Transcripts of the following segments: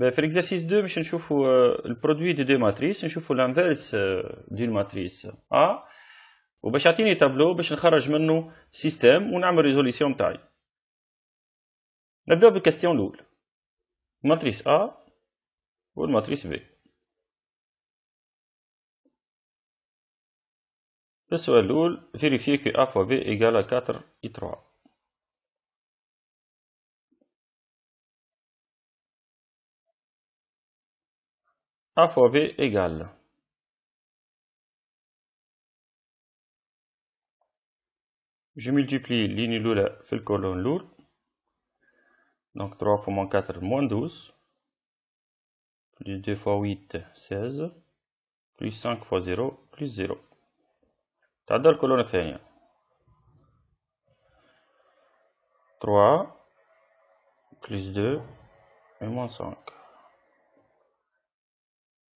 في الاكزرسيس 2 باش نشوفوا البرودوي دي دو ماتريس نشوفوا لانفيرس دو ماتريس ا وباش يعطيني تابلو باش نخرج منه سيستم ونعمل ريزوليسيون تاعي نبداو بالكاستيون الاول ماتريس ا والماتريس بي السؤال الاول فيريفيي كو ا فوا بي ايكال 4 اي 3 A fois V égale. Je multiplie ligne l'oula fait le colonne lourde. Donc 3 fois moins 4, moins 12. Plus 2 fois 8, 16. Plus 5 fois 0, plus 0. تعدى colonne inférieure. 3 plus 2 et moins 5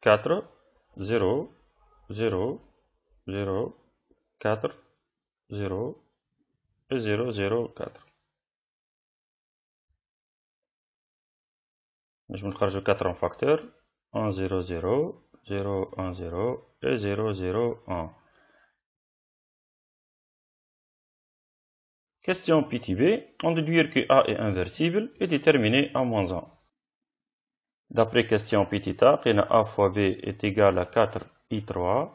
4, 0, 0, 0, 4, 0 et 0, 0, 4. Je me charge 4 en facteur. 1, 0, 0, 0, 1, 0 et 0, 0, 1. Question PTB. On déduire que A est inversible et déterminer moins 1 D'après question petit a, a fois b est égal à 4i3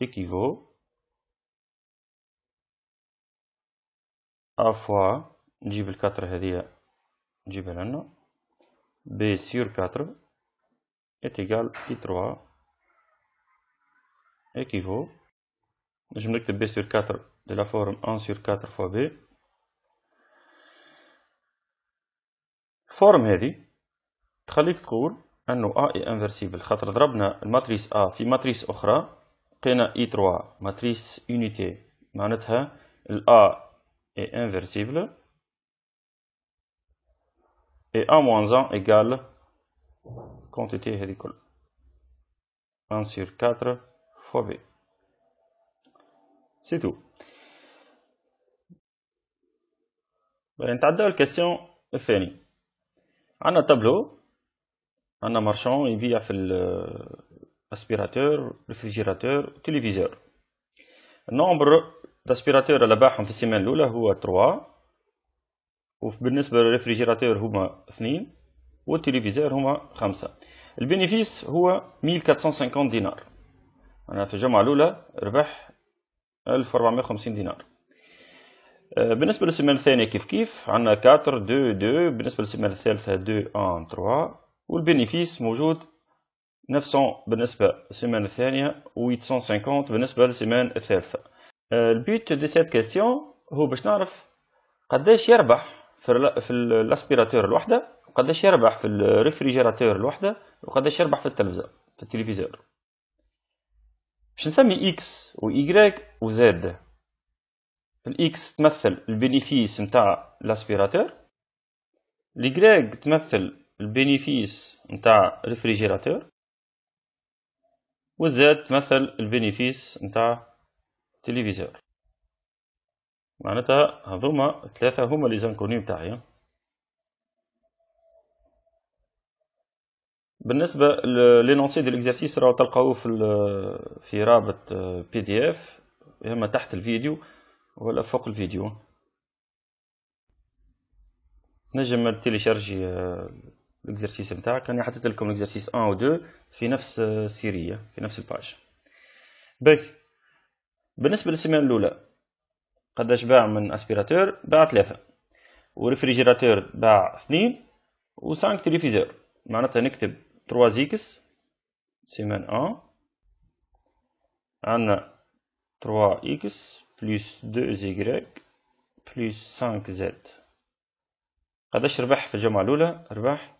équivaut a fois 4 4 هذه b sur 4 est égal à i3 équivaut me que b sur 4 de la forme 1 sur 4 fois b forme تخليك que que A est inversible matrice matrice matrice A matrice. ماتريس 3 matrice unité A est inversible et A-1 égale quantité 1 sur 4 fois B c'est tout on la question on a un tableau عندنا مارشون يبيع في الاسبيراتور ريفريجيراتور تلفزيور النومبر داسبيراتور اللي باعهم في السيمانه الاولى هو 3 وبالنسبه للريفريجيراتور هما 2 والتلفزيور هما 5 البينيفيس هو 1450 دينار انا في الجمعه الاولى ربح 1450 دينار بالنسبه euh, للسيمانه الثانيه كيف كيف عندنا 4 2 2 بالنسبه للسيمانه الثالثه 2 1 3 والبينيفيس موجود نفسه بالنسبة للسيمانة الثانية و 850 بالنسبة للسيمانة الثالثة آه، البيت دي سيت كاستيون هو باش نعرف قداش يربح في الاسبيراتور الوحده وقداش يربح في الريفريجيراتور الوحده وقداش يربح في التلفزه في التلفزيون باش نسمي اكس و و وزاد الاكس تمثل البينيفيس نتاع الاسبيراتور الايكغيك تمثل البينيفيس نتاع ريفريجيراتور وزاد تمثل البينيفيس نتاع تلفزيور معناتها هذوما ثلاثة هما لي زانكوني نتاعي بالنسبة لينونسي دي ليكزارسيس راهو تلقاوه في في رابط بي دي اف اما تحت الفيديو ولا فوق الفيديو نجم تيليشارجي الاكزرسيس نتاعك راني حطيت لكم الاكزرسيس 1 و 2 في نفس السيريه آه، في نفس الباج باهي بالنسبه للسيمانه الاولى قداش باع من اسبيراتور باع ثلاثة وريفريجيراتور باع اثنين و 5 تلفزيون معناتها نكتب 3 زيكس سيمان 1 عندنا 3 اكس بلس 2 زي بلس 5 زد قداش ربح في الجمعة الأولى ربح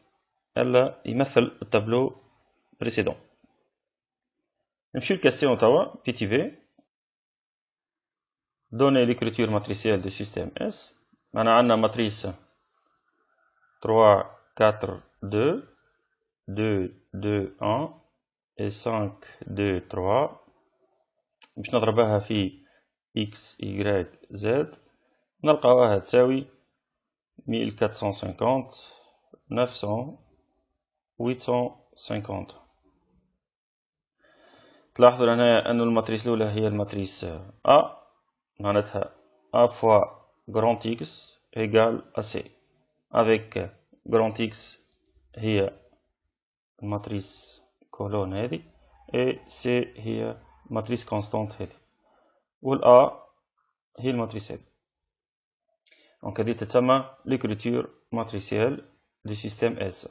m'a fait le tableau précédent. Je suis le casseur, Donnez l'écriture matricielle du système S. On la matrice 3, 4, 2, 2, 2, 1, et 5, 2, 3. Je vais vous X, Y, Z. 1450, 900, 850 تلاحظوا هنا أن الماتريس الأولى هي الماتريس A معناتها A fois grand X égale AC avec grand X هي الماتريس كولون هذه اي C هي الماتريس كونستانت هذه والأ هي الماتريس هذه دونك هذه تتسمى ليكريتور ماتريسيال دو سيستيم S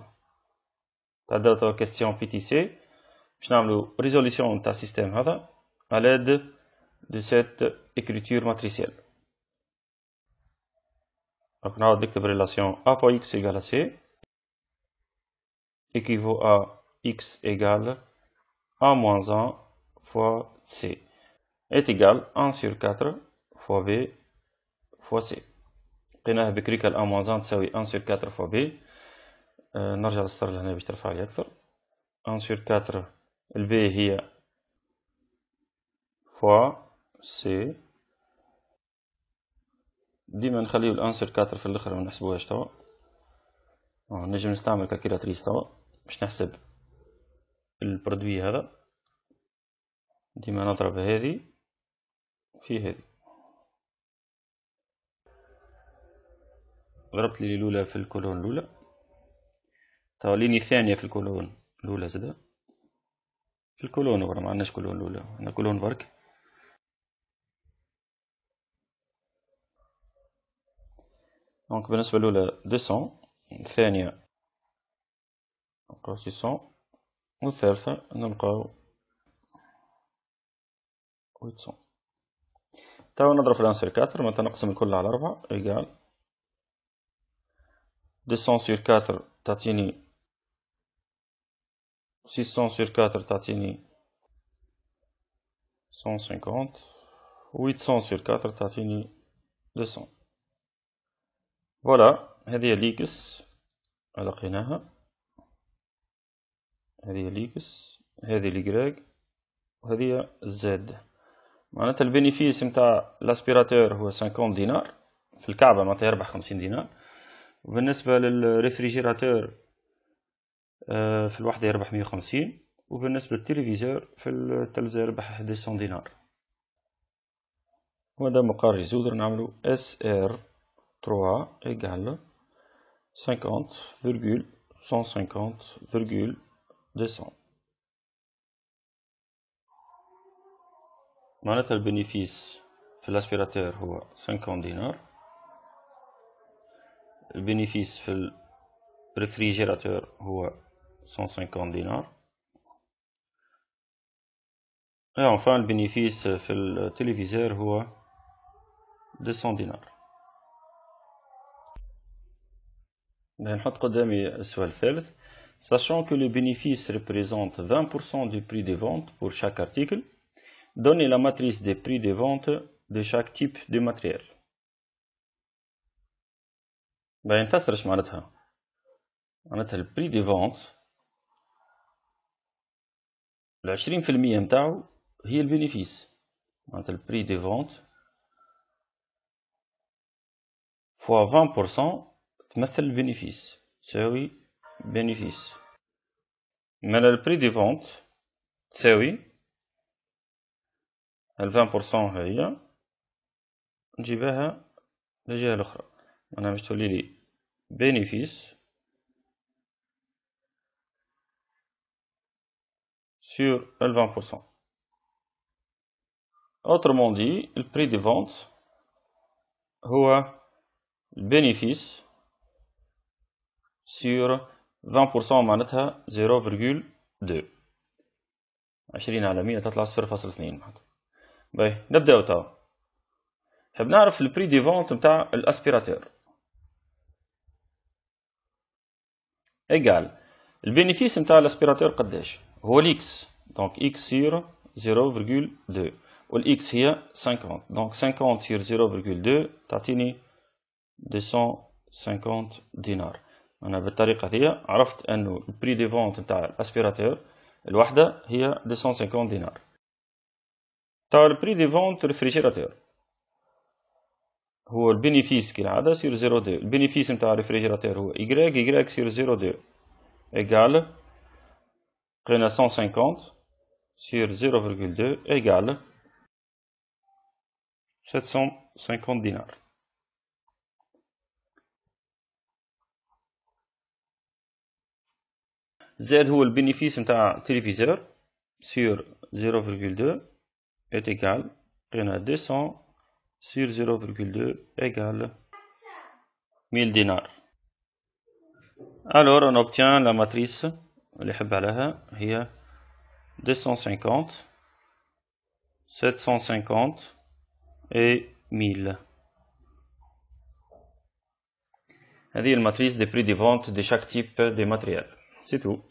تاع داتا ta بي تي سي باش نعملو ريزوليسيون تاع système هذا hein, l'aide de cette écriture matricielle On دونك نعاود la relation A fois X égale à C équivaut à X égale A moins 1 fois C est égal 1 sur 4 fois B fois C On a écrit que 1 moins 1 est 1 sur 4 fois B آه، نرجع للسطر لهنا باش ترفع لي اكثر ان سور 4 البي هي فوا سي ديما نخليو الان سور 4 في الاخر ما نحسبوهاش توا آه، نجم نستعمل كالكيلاتريس توا باش نحسب البرودوي هذا ديما نضرب هذه في هذه ضربت لي الاولى في الكولون الاولى توا ثانية الثانية في الكولون الأولى زادا في الكولون ورا ما عندناش كولون الأولى عندنا كولون برك دونك بالنسبة الأولى 200 الثانية نلقاو 600 والثالثة نلقاو 800 تاو نضرب في لانسير 4 معنتها نقسم الكل على 4 إيكال 200 سور 4 تعطيني 600 sur 4 تعطيني 150 800 sur 4 تعطيني 200 فوالا هذه هي ليكس لقيناها هذه ليكس هذه ليكراك وهذه زد معناتها البينيفيس نتاع لاسبيراتور هو 50 دينار في الكعبة معناتها يربح 50 دينار وبالنسبة للريفريجيراتور آه، في الوحدة يربح 150 وبالنسبة للتلفزيون في التلفزه يربح ديسون دينار وهذا القارج يزود نعملو اس ار 3 ايكال 50,150,200 معناتها البينيفيس في الاسبيراتور هو 50 دينار البينيفيس في الريفريجيراتور هو 150 dinars et enfin le bénéfice euh, le téléviseur هو 200 dinars. Ben, Sachant que le bénéfice représente 20% du prix de vente pour chaque article, donnez la matrice des prix de vente de chaque type de matériel. باين نفسرش le Le prix de العشرين في المية متاعو هي البينيفيس معنتها البري دي فونت فوا فان بورسون تمثل البينيفيس تساوي بينيفيس مالا البري دي فونت تساوي الفان بورسون هاهي نجيبها للجهة الأخرى معناها باش تولي لي بينيفيس sur le 20%. Autrement dit, le prix de vente est le bénéfice sur 20% معناتها 0.2 20 على 100 تطلع 0.2 معناتها باهي نبداو le prix de vente de l'aspirateur égal, le bénéfice de l'aspirateur الاسبيراتور قداش Hol x donc x sur 0,2. Hol x here 50. Donc 50 sur 0,2 t'atteignez 250 dinars. On a vu la here. On a le prix de vente d'un aspirateur est de 250 dinars. le prix de vente du réfrigérateur. Hol bénéfice sur 0,2. Le bénéfice réfrigérateur est y y sur 0,2 égal Rena 150 sur 0,2 égale 750 dinars. Z le bénéfice un téléviseur sur 0,2 est égal à 200 sur 0,2 égale 1000 dinars. Alors on obtient la matrice il y a 250, 750 et 1000. cest à matrice des prix de vente de chaque type de matériel. C'est tout.